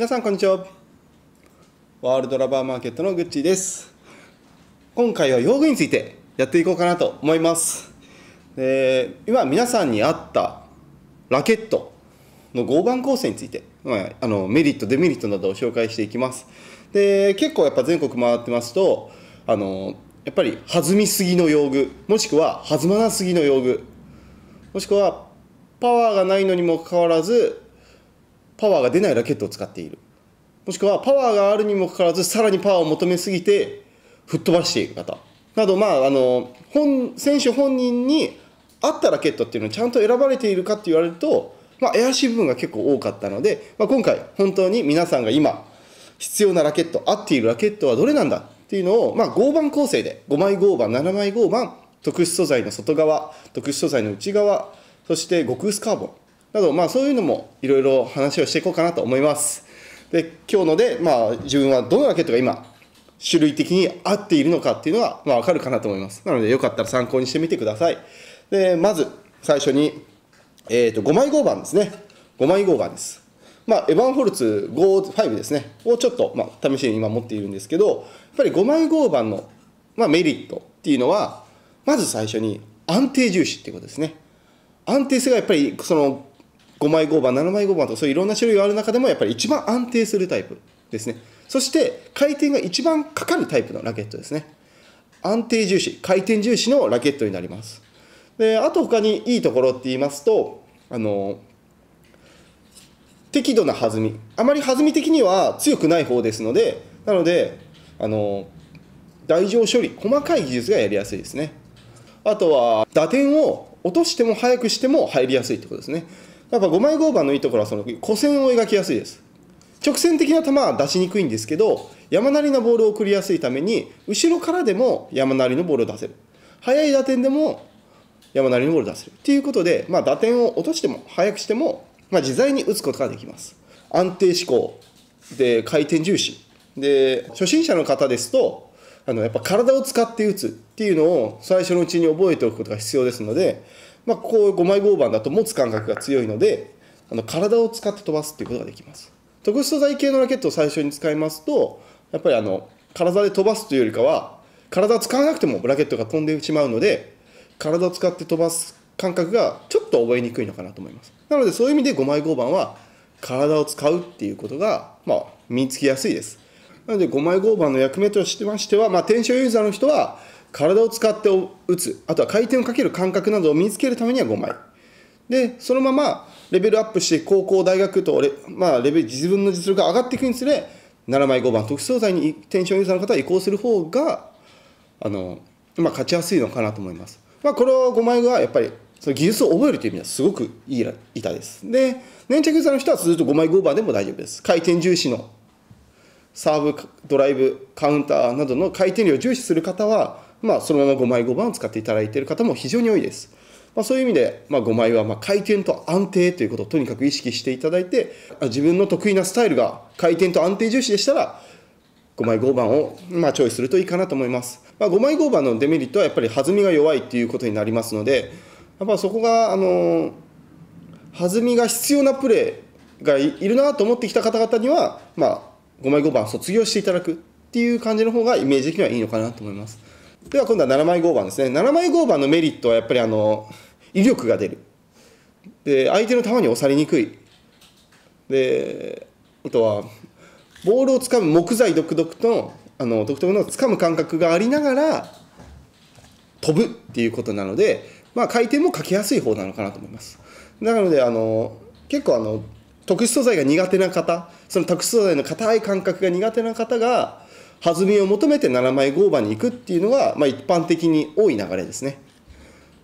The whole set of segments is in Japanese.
皆さんこんにちはワールドラバーマーケットのぐっちです今回は用具についてやっていこうかなと思いますで今皆さんにあったラケットの合板構成について、あのメリットデメリットなどを紹介していきますで結構やっぱ全国回ってますとあのやっぱり弾みすぎの用具もしくは弾まなすぎの用具もしくはパワーがないのにもかかわらずパワーが出ないラケットを使っているもしくはパワーがあるにもかかわらずさらにパワーを求めすぎて吹っ飛ばしていく方など、まあ、あの本選手本人に合ったラケットっていうのをちゃんと選ばれているかって言われると、まあ、怪しい部分が結構多かったので、まあ、今回本当に皆さんが今必要なラケット合っているラケットはどれなんだっていうのを、まあ、合板構成で5枚合板7枚合板特殊素材の外側特殊素材の内側そして極薄カーボンなど、まあ、そういうのもいろいろ話をしていこうかなと思います。で今日ので、まあ、自分はどのラケットが今種類的に合っているのかっていうのは、まあ、分かるかなと思いますなのでよかったら参考にしてみてくださいでまず最初に、えーと、5枚合板ですね5枚合板ですまあ、エヴァン・ホルツ5ですねをちょっと、まあ、試しに今持っているんですけどやっぱり5枚合板の、まあ、メリットっていうのはまず最初に安定重視っていうことですね安定性がやっぱりその5枚5番7枚5番とかそういういろんな種類がある中でもやっぱり一番安定するタイプですねそして回転が一番かかるタイプのラケットですね安定重視回転重視のラケットになりますであと他にいいところって言いますとあの適度な弾みあまり弾み的には強くない方ですのでなのであの台上処理細かい技術がやりやすいですねあとは打点を落としても早くしても入りやすいってことですねやっぱ5枚合板のいいところはその古線を描きやすいです直線的な球は出しにくいんですけど山なりなボールを送りやすいために後ろからでも山なりのボールを出せる速い打点でも山なりのボールを出せるということで、まあ、打点を落としても速くしても、まあ、自在に打つことができます安定志向で回転重視で初心者の方ですとあのやっぱ体を使って打つっていうのを最初のうちに覚えておくことが必要ですのでまあ、こう5枚合板だと持つ感覚が強いのであの体を使って飛ばすっていうことができます特殊素材系のラケットを最初に使いますとやっぱりあの体で飛ばすというよりかは体を使わなくてもラケットが飛んでしまうので体を使って飛ばす感覚がちょっと覚えにくいのかなと思いますなのでそういう意味で5枚合板は体を使うっていうことが、まあ、身につきやすいですなので5枚合板の役目としましては、まあ、転写ユーザーの人は体を使って打つあとは回転をかける感覚などを身につけるためには5枚でそのままレベルアップして高校大学とレ,、まあ、レベル自分の実力が上がっていくにつれ7枚5番特殊素材にテンションユーザーの方は移行する方があの、まあ、勝ちやすいのかなと思います、まあ、これは5枚はやっぱりその技術を覚えるという意味ではすごくいい板ですで粘着ユーザーの人はずっと5枚5番でも大丈夫です回転重視のサーブドライブカウンターなどの回転量を重視する方はまあ、そのまま5枚5番を使っていただいている方も非常に多いです。まあ、そういう意味で、まあ、5枚はま回転と安定ということをとにかく意識していただいて自分の得意なスタイルが回転と安定重視でしたら5枚5番をまチョイスするといいかなと思います、まあ、5枚5番のデメリットはやっぱり弾みが弱いっていうことになりますのでやっぱそこが、あのー、弾みが必要なプレーがいるなと思ってきた方々には、ま5枚5番卒業していただくっていう感じの方がイメージ的にはいいのかなと思います。では今度は7枚合板ですね7枚合板のメリットはやっぱりあの威力が出るで相手の球に押されにくいであとはボールをつかむ木材独特とあの独特のつかむ感覚がありながら飛ぶっていうことなので、まあ、回転もかけやすい方なのかなと思いますなのであの結構あの特殊素材が苦手な方その特殊素材の硬い感覚が苦手な方が弾みを求めて7枚合板に行くっていうのが、まあ、一般的に多い流れですね。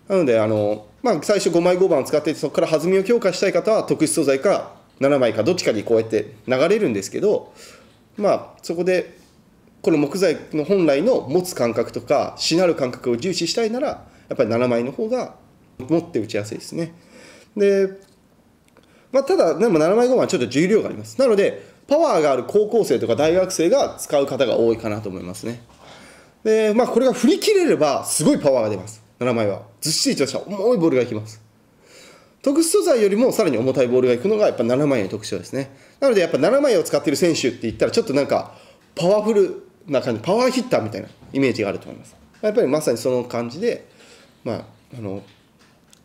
なのであの、まあ、最初5枚合板を使ってそこから弾みを強化したい方は特殊素材か7枚かどっちかにこうやって流れるんですけど、まあ、そこでこの木材の本来の持つ感覚とかしなる感覚を重視したいならやっぱり7枚の方が持って打ちやすいですね。で、まあ、ただでも7枚合板はちょっと重量があります。なのでパワーがある高校生とか大学生が使う方が多いかなと思いますねでまあこれが振り切れればすごいパワーが出ます7枚はずっしりとした重いボールがいきます特殊素材よりもさらに重たいボールがいくのがやっぱ7枚の特徴ですねなのでやっぱ7枚を使っている選手って言ったらちょっとなんかパワフルな感じパワーヒッターみたいなイメージがあると思いますやっぱりまさにその感じで、まあ、あの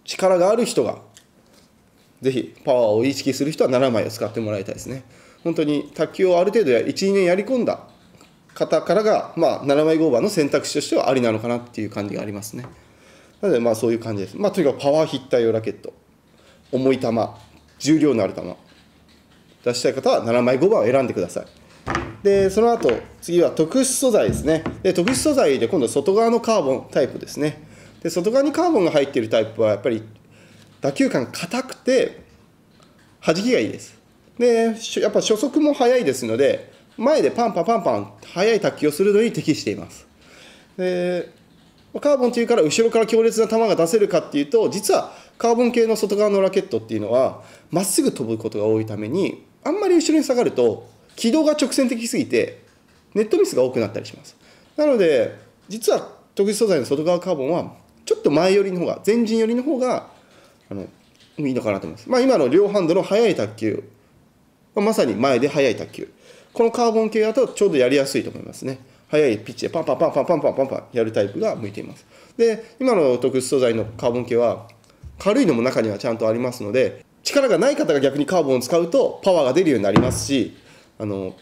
力がある人がぜひパワーを意識する人は7枚を使ってもらいたいですね。本当に卓球をある程度1、2年やり込んだ方からが、まあ、7枚5番の選択肢としてはありなのかなっていう感じがありますね。なので、まあ、そういう感じです。まあ、とにかくパワーヒッター用ラケット、重い球、重量のある球、出したい方は7枚5番を選んでください。で、その後、次は特殊素材ですね。で、特殊素材で今度は外側のカーボンタイプですね。で、外側にカーボンが入っているタイプは、やっぱり打球感硬くて、弾きがいいです。で、やっぱ初速も速いですので、前でパンパンパンパン、速い卓球をするのに適しています。で、カーボンというから後ろから強烈な球が出せるかっていうと、実はカーボン系の外側のラケットっていうのは、まっすぐ飛ぶことが多いために、あんまり後ろに下がると、軌道が直線的すぎて、ネットミスが多くなったりします。なので、実は特殊素材の外側カーボンは、ちょっと前寄りの方が、前陣寄りの方が、あの、いいのかなと思います。まあ、今の両ハンドの速い卓球まさに前で速い卓球。このカーボン系だとちょうどやりやすいと思いますね。速いピッチでパンパンパンパンパンパンパンパンやるタイプが向いています。で、今の特殊素材のカーボン系は、軽いのも中にはちゃんとありますので、力がない方が逆にカーボンを使うとパワーが出るようになりますし、あの、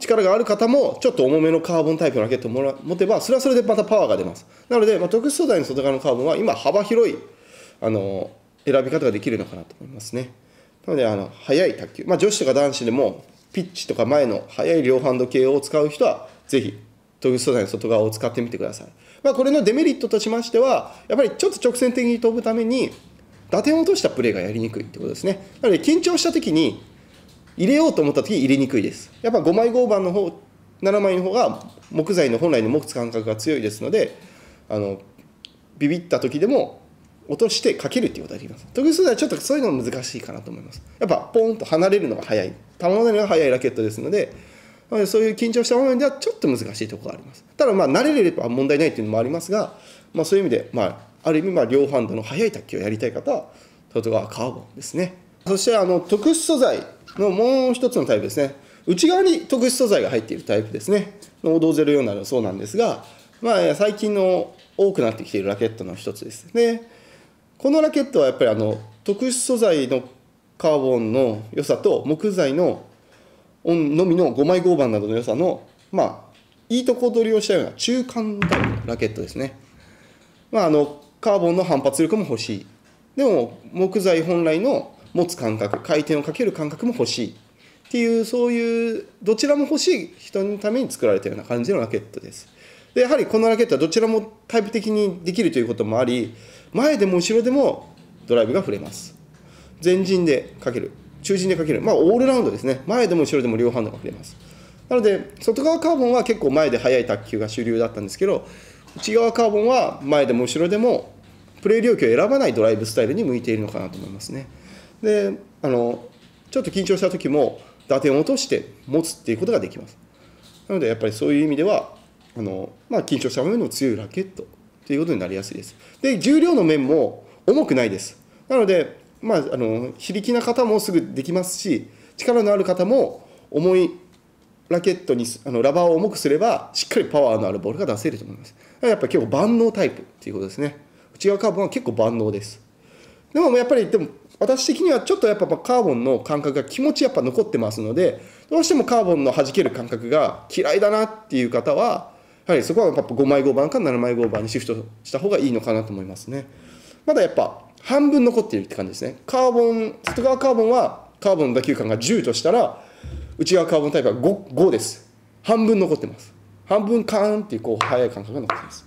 力がある方もちょっと重めのカーボンタイプのラケットを持てば、それはそれでまたパワーが出ます。なので、まあ、特殊素材の外側のカーボンは今幅広い、あの、選び方ができるのかなと思いますね。なので、あの、速い卓球。まあ、女子とか男子でも、ピッチとか前の速い両ハンド系を使う人は、ぜひ、トグ素材の外側を使ってみてください。まあ、これのデメリットとしましては、やっぱりちょっと直線的に飛ぶために、打点を落としたプレーがやりにくいってことですね。なので、緊張した時に、入れようと思った時入れにくいです。やっぱ5枚合板の方、7枚の方が木材の本来の持つ感覚が強いですので、あの、ビビった時でも落としてかけるっていうことができます。特殊素材はちょっとそういうの難しいかなと思います。やっぱポーンと離れるのが早い。球離れが早いラケットですので、そういう緊張した場面ではちょっと難しいところがあります。ただまあ慣れれば問題ないっていうのもありますが、まあ、そういう意味で、まあ、ある意味まあ両ハンドの速い卓球をやりたい方はえばカーボンですね。そしてあの特殊素材のもう一つのタイプですね。内側に特殊素材が入っているタイプですね。王道04などそうなんですが、まあ、最近の多くなってきているラケットの一つですね。このラケットはやっぱりあの特殊素材のカーボンの良さと木材のオンのみの5枚合板などの良さのまあいいとこ取りをしたような中間段のラケットですね。まああのカーボンの反発力も欲しい。でも木材本来の持つ感覚回転をかける感覚も欲しいっていうそういうどちらも欲しい人のために作られたような感じのラケットです。でやはりこのラケットはどちらもタイプ的にできるということもあり前でも後ろでもドライブが振れます前陣でかける中陣でかけるまあオールラウンドですね前でも後ろでも両ハンドが振れますなので外側カーボンは結構前で速い卓球が主流だったんですけど内側カーボンは前でも後ろでもプレー領域を選ばないドライブスタイルに向いているのかなと思いますねであのちょっと緊張した時も打点を落として持つっていうことができますなのでやっぱりそういう意味ではあの、まあ、緊張した場面の強いラケットということになりやすいです。で、重量の面も重くないです。なので、まあ、あの、非力な方もすぐできますし、力のある方も重いラケットにあのラバーを重くすればしっかりパワーのあるボールが出せると思いますやっぱり結構万能タイプっていうことですね内側カーボンは結構万能ですでもやっぱりでも私的にはちょっとやっぱカーボンの感覚が気持ちやっぱ残ってますのでどうしてもカーボンの弾ける感覚が嫌いだなっていう方はやはりそこはやっぱ5枚5番か7枚5番にシフトした方がいいのかなと思いますねまだやっぱ半分残っているって感じですねカーボン外側カーボンはカーボンの打球感が10としたら内側カーボンタイプは 5, 5です半分残ってます半分カーンっていうこう速い感覚が残ってます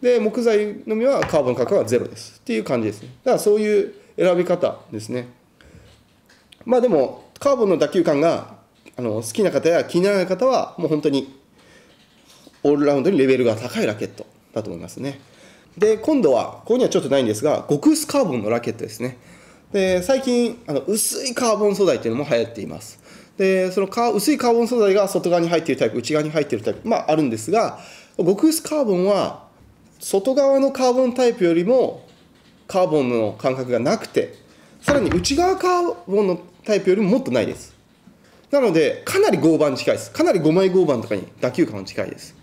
で木材のみはカーボン価格はゼロですっていう感じですねだからそういう選び方ですねまあでもカーボンの打球感があの好きな方や気にならない方はもう本当にオールラウンドにレベルが高いラケットだと思いますね。で、今度は、ここにはちょっとないんですが、極薄カーボンのラケットですね。で、最近、あの薄いカーボン素材っていうのも流行っています。で、そのか薄いカーボン素材が外側に入っているタイプ、内側に入っているタイプ、まああるんですが、極薄カーボンは、外側のカーボンタイプよりも、カーボンの感覚がなくて、さらに内側カーボンのタイプよりももっとないです。なので、かなり合板近いです。かなり5枚合板とかに打球感は近いです。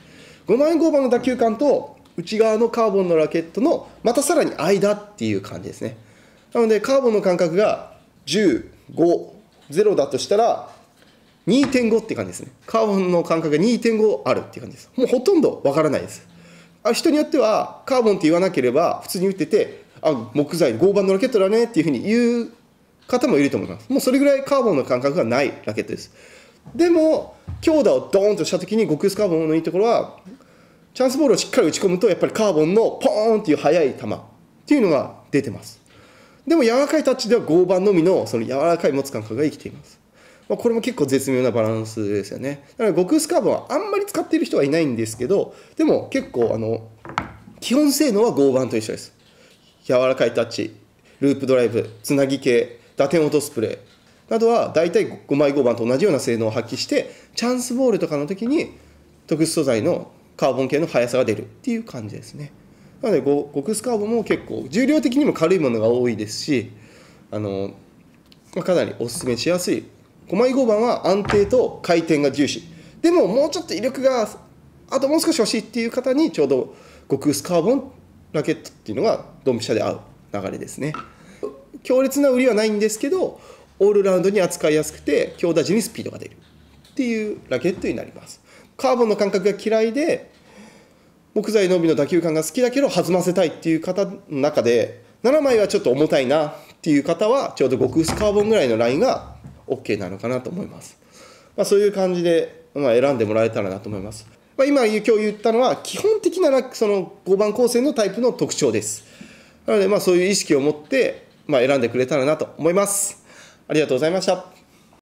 5万円5番の打球感と内側のカーボンのラケットのまたさらに間っていう感じですねなのでカーボンの間隔が150だとしたら2.5って感じですねカーボンの間隔が2.5あるっていう感じですもうほとんどわからないですあ人によってはカーボンって言わなければ普通に打っててあ木材合板のラケットだねっていうふうに言う方もいると思いますもうそれぐらいカーボンの感覚がないラケットですでも強打をドーンとした時に極薄カーボンのいいところはチャンスボールをしっかり打ち込むとやっぱりカーボンのポーンっていう速い球っていうのが出てますでも柔らかいタッチでは合板のみのその柔らかい持つ感覚が生きていますまこれも結構絶妙なバランスですよね。だから極薄カーボンはあんまり使っている人はいないんですけど、でも結構あの、基本性能は合板と一緒です。柔らかいタッチ、ループドライブ、つなぎ系、打点落とすプレーなどは大体5枚合板と同じような性能を発揮して、チャンスボールとかの時に特殊素材のカーボン系の速さが出るっていう感じですねなので極薄カーボンも結構重量的にも軽いものが多いですしあの、まかなりおすすめしやすい5枚5番は安定と回転が重視でももうちょっと威力があともう少し欲しいっていう方にちょうど極薄カーボンラケットっていうのがドンピシャで合う流れですね強烈な売りはないんですけどオールラウンドに扱いやすくて強打時にスピードが出るっていうラケットになりますカーボンの感覚が嫌いで木材のみの打球感が好きだけど弾ませたいっていう方の中で7枚はちょっと重たいなっていう方はちょうど極薄カーボンぐらいのラインが OK なのかなと思います、まあ、そういう感じで、まあ、選んでもらえたらなと思います、まあ、今今日言ったのは基本的なその5番構成のタイプの特徴ですなのでまあそういう意識を持ってまあ選んでくれたらなと思いますありがとうございました